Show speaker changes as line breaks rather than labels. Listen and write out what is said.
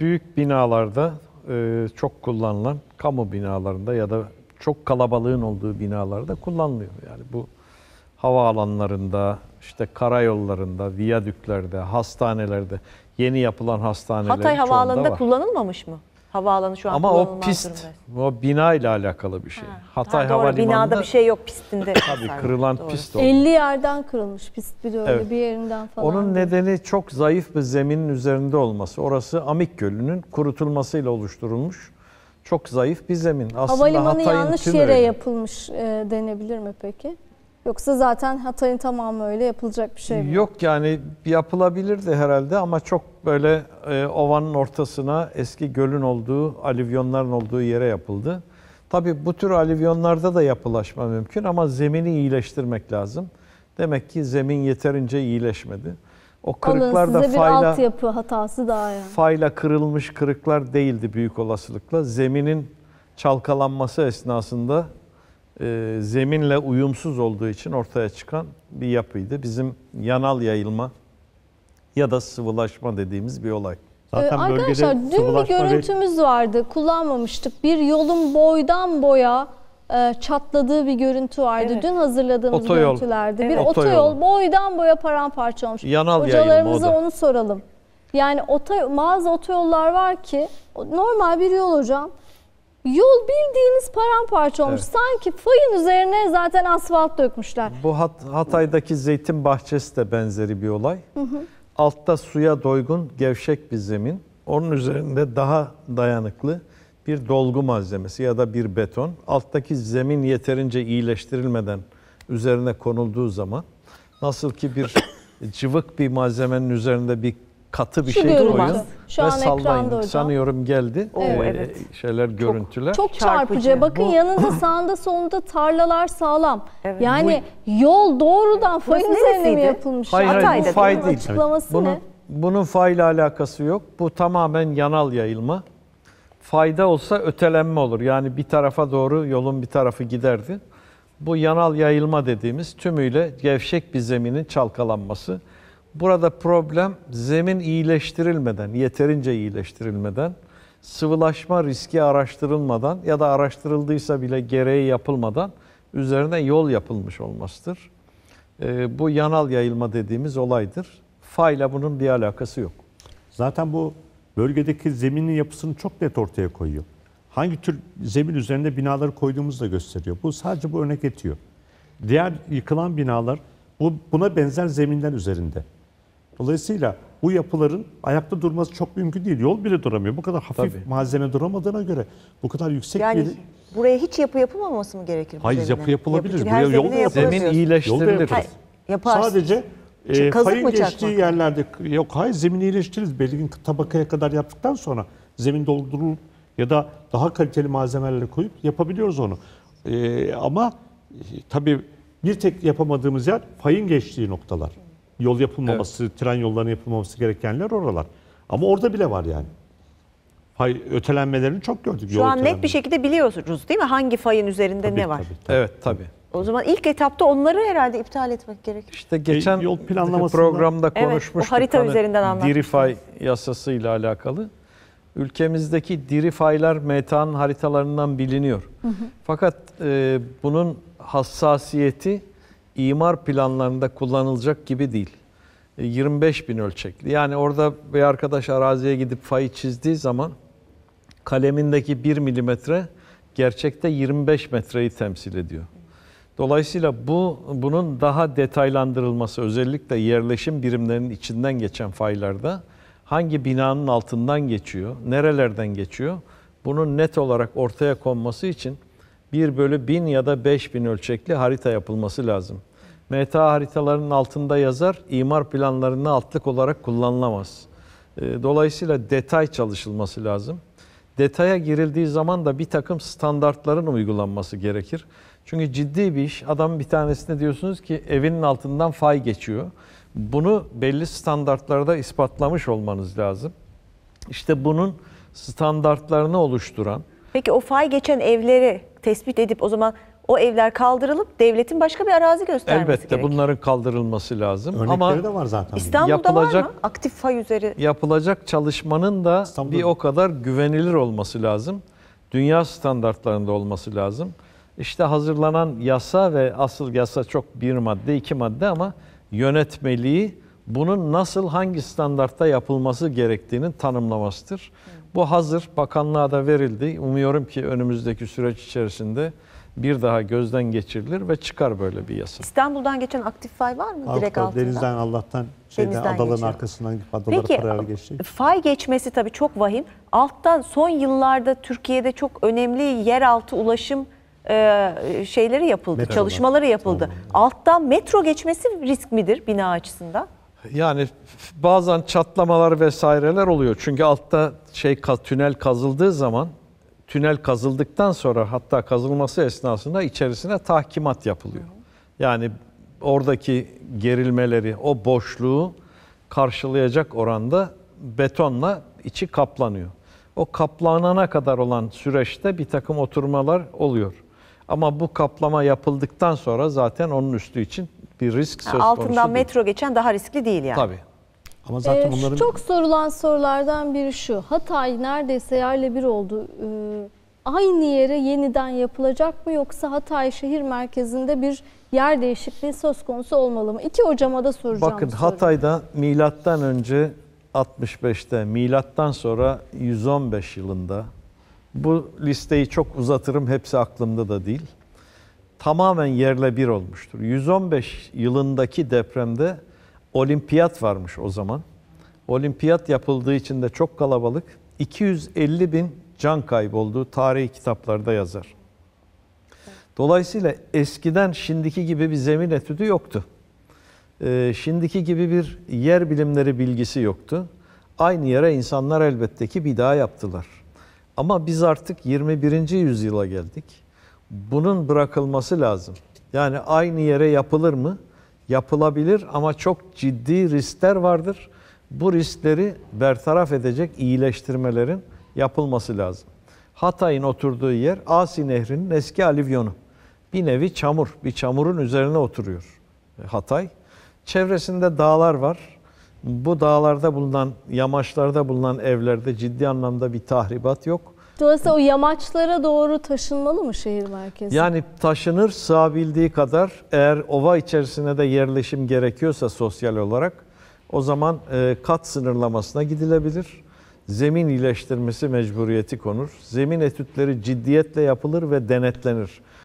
Büyük binalarda e, çok kullanılan kamu binalarında ya da çok kalabalığın olduğu binalarda kullanılıyor. Yani bu havaalanlarında, işte karayollarında, viyadüklerde, hastanelerde, yeni yapılan hastanelerde Hatay havaalanında var.
kullanılmamış mı? Havaalanı şu an Ama o pist,
durumda. o bina ile alakalı bir şey. Hatay Ha, doğru, Havalimanı'nda binada bir
şey yok pistinde. tabii
kırılan doğru. pist o. 50
yerden kırılmış pist bir de öyle Evet. bir yerinden falan. Onun
nedeni çok zayıf bir zeminin üzerinde olması. Orası Amik Gölü'nün kurutulmasıyla oluşturulmuş çok zayıf bir zemin. Aslında Havalimanı Hatay'ın yanlış yere öyle.
yapılmış e, denebilir mi peki? Yoksa zaten Hatay'ın tamamı öyle yapılacak
bir şey mi? Yok yani yapılabilirdi herhalde ama çok böyle e, ovanın ortasına eski gölün olduğu, alivyonların olduğu yere yapıldı. Tabii bu tür alivyonlarda da yapılaşma mümkün ama zemini iyileştirmek lazım. Demek ki zemin yeterince iyileşmedi. O kırıklar da fayla
altyapı hatası daha yani.
Fayla kırılmış kırıklar değildi büyük olasılıkla. Zeminin çalkalanması esnasında e, zeminle uyumsuz olduğu için ortaya çıkan bir yapıydı. Bizim yanal yayılma ya da sıvılaşma dediğimiz bir olay. Zaten ee, arkadaşlar dün bir görüntümüz
ve... vardı kullanmamıştık. Bir yolun boydan boya e, çatladığı bir görüntü vardı. Evet. Dün hazırladığımız otoyol. görüntülerde. Evet. Bir otoyol. otoyol boydan boya paramparça olmuş. Yanal Hocalarımıza onu soralım. Yani otoy, bazı otoyollar var ki normal bir yol hocam Yol bildiğiniz paramparça olmuş. Evet. Sanki fayın üzerine zaten asfalt dökmüşler.
Bu Hat Hatay'daki zeytin bahçesi de benzeri bir olay. Hı hı. Altta suya doygun gevşek bir zemin. Onun üzerinde daha dayanıklı bir dolgu malzemesi ya da bir beton. Alttaki zemin yeterince iyileştirilmeden üzerine konulduğu zaman nasıl ki bir cıvık bir malzemenin üzerinde bir katı bir Şu şey görüntü. oyun. Şu ve an sallayın. ekranda Sanıyorum geldi. Oo, Ee, evet. Şeyler, görüntüler. Çok çarpıcı. Çarpıcı. Bakın Bu-
yanında sağında solunda tarlalar sağlam. Evet. Yani yol doğrudan Burası fayın üzerine mi neresiydi? yapılmış? Hayır, hayır, bu Hatay'da değil fay mi? değil. Açıklaması Bunun, ne?
bunun fay ile alakası yok. Bu tamamen yanal yayılma. Fayda olsa ötelenme olur. Yani bir tarafa doğru yolun bir tarafı giderdi. Bu yanal yayılma dediğimiz tümüyle gevşek bir zeminin çalkalanması. Burada problem zemin iyileştirilmeden, yeterince iyileştirilmeden, sıvılaşma riski araştırılmadan ya da araştırıldıysa bile gereği yapılmadan üzerine yol yapılmış olmasıdır. E, bu yanal yayılma dediğimiz olaydır. Fayla bunun bir alakası yok. Zaten bu bölgedeki zeminin yapısını çok net ortaya koyuyor. Hangi tür zemin üzerinde binaları koyduğumuzu da gösteriyor. Bu sadece bu örnek etiyor. Diğer yıkılan binalar bu, buna benzer zeminler üzerinde. Dolayısıyla bu yapıların ayakta durması çok mümkün değil. Yol bile duramıyor. Bu kadar hafif Tabii. malzeme duramadığına göre bu kadar yüksek yani, bir...
Buraya hiç yapı yapılmaması mı gerekir? Hayır zemine? yapı yapılabilir. Yapı, Buraya yol Zemin iyileştirilir. Sadece
e, kayın geçtiği mı? yerlerde yok hayır zemini iyileştiririz. Belirgin tabakaya kadar yaptıktan sonra zemin doldurulup ya da daha kaliteli malzemelerle koyup yapabiliyoruz onu. E, ama e, tabii bir tek yapamadığımız yer fayın geçtiği noktalar yol yapılmaması, evet. tren yollarının yapılmaması gerekenler oralar. Ama orada bile var yani. Fay ötelenmelerini çok gördük. Şu an net bir şekilde biliyorsunuz değil mi? Hangi fayın üzerinde tabii, ne var? Tabii, tabii. Evet tabii. O zaman ilk etapta onları herhalde iptal etmek gerekir. İşte geçen e, yol planlaması programda konuşmuştuk. Evet, o harita hani, üzerinden anlattık. Dirifay yasasıyla alakalı. Ülkemizdeki diri faylar metan haritalarından biliniyor. Hı hı. Fakat e, bunun hassasiyeti imar planlarında kullanılacak gibi değil. 25 e, bin ölçekli. Yani orada bir arkadaş araziye gidip fayı çizdiği zaman kalemindeki 1 milimetre gerçekte 25 metreyi temsil ediyor. Dolayısıyla bu bunun daha detaylandırılması özellikle yerleşim birimlerinin içinden geçen faylarda hangi binanın altından geçiyor, nerelerden geçiyor bunun net olarak ortaya konması için 1 bölü 1000 ya da 5000 ölçekli harita yapılması lazım. Meta haritalarının altında yazar, imar planlarına altlık olarak kullanılamaz. Ee, dolayısıyla detay çalışılması lazım. Detaya girildiği zaman da bir takım standartların uygulanması gerekir. Çünkü ciddi bir iş. Adamın bir tanesine diyorsunuz ki evinin altından fay geçiyor. Bunu belli standartlarda ispatlamış olmanız lazım. İşte bunun standartlarını oluşturan. Peki o fay geçen evleri tespit edip o zaman
o evler kaldırılıp devletin başka bir arazi göstermesi Elbette gerek.
bunların kaldırılması lazım. Örnekleri Ama de var zaten. İstanbul'da yapılacak, var mı? Aktif fay üzeri. Yapılacak çalışmanın da İstanbul'da. bir o kadar güvenilir olması lazım. Dünya standartlarında olması lazım. İşte hazırlanan yasa ve asıl yasa çok bir madde, iki madde ama yönetmeliği bunun nasıl hangi standartta yapılması gerektiğinin tanımlamasıdır. Bu hazır bakanlığa da verildi. Umuyorum ki önümüzdeki süreç içerisinde bir daha gözden geçirilir ve çıkar böyle bir yasa. İstanbul'dan geçen aktif fay var mı Avrupa, direkt altında? Denizden Allah'tan şeyden denizden adaların geçiyor. arkasından gidip adalara Peki, paralel geçti. E, fay geçmesi tabii çok vahim.
Alttan son yıllarda Türkiye'de çok önemli yeraltı ulaşım e, şeyleri yapıldı, Metrolar. çalışmaları yapıldı. Tamam. Alttan metro geçmesi risk midir bina açısından?
Yani bazen çatlamalar vesaireler oluyor. Çünkü altta şey tünel kazıldığı zaman tünel kazıldıktan sonra hatta kazılması esnasında içerisine tahkimat yapılıyor. Yani oradaki gerilmeleri, o boşluğu karşılayacak oranda betonla içi kaplanıyor. O kaplanana kadar olan süreçte bir takım oturmalar oluyor. Ama bu kaplama yapıldıktan sonra zaten onun üstü için bir risk söz konusu. Altından metro geçen daha riskli değil yani. Tabii ama zaten ee, bunların... Çok
sorulan sorulardan biri şu. Hatay neredeyse yerle bir oldu. Ee, aynı yere yeniden yapılacak mı yoksa Hatay şehir merkezinde bir yer değişikliği söz konusu olmalı mı? İki hocama da soracağım. Bakın soru.
Hatay'da milattan önce 65'te, milattan sonra 115 yılında bu listeyi çok uzatırım hepsi aklımda da değil. Tamamen yerle bir olmuştur. 115 yılındaki depremde olimpiyat varmış o zaman. Olimpiyat yapıldığı için de çok kalabalık. 250 bin can kaybolduğu tarihi kitaplarda yazar. Dolayısıyla eskiden şimdiki gibi bir zemin etüdü yoktu. Ee, şimdiki gibi bir yer bilimleri bilgisi yoktu. Aynı yere insanlar elbette ki bir daha yaptılar. Ama biz artık 21. yüzyıla geldik. Bunun bırakılması lazım. Yani aynı yere yapılır mı? yapılabilir ama çok ciddi riskler vardır. Bu riskleri bertaraf edecek iyileştirmelerin yapılması lazım. Hatay'ın oturduğu yer Asi Nehri'nin eski alivyonu. Bir nevi çamur, bir çamurun üzerine oturuyor Hatay. Çevresinde dağlar var. Bu dağlarda bulunan, yamaçlarda bulunan evlerde ciddi anlamda bir tahribat yok.
Dolayısıyla o yamaçlara doğru taşınmalı mı şehir merkezi? Yani
taşınır sığabildiği kadar eğer ova içerisine de yerleşim gerekiyorsa sosyal olarak o zaman e, kat sınırlamasına gidilebilir. Zemin iyileştirmesi mecburiyeti konur. Zemin etütleri ciddiyetle yapılır ve denetlenir.